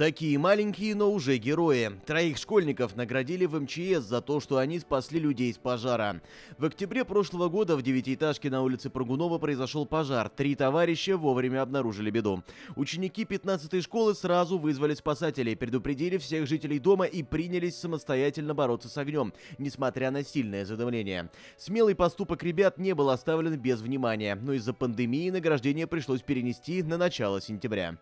Такие маленькие, но уже герои. Троих школьников наградили в МЧС за то, что они спасли людей из пожара. В октябре прошлого года в девятиэтажке на улице Прогунова произошел пожар. Три товарища вовремя обнаружили беду. Ученики 15-й школы сразу вызвали спасателей, предупредили всех жителей дома и принялись самостоятельно бороться с огнем, несмотря на сильное задымление. Смелый поступок ребят не был оставлен без внимания, но из-за пандемии награждение пришлось перенести на начало сентября.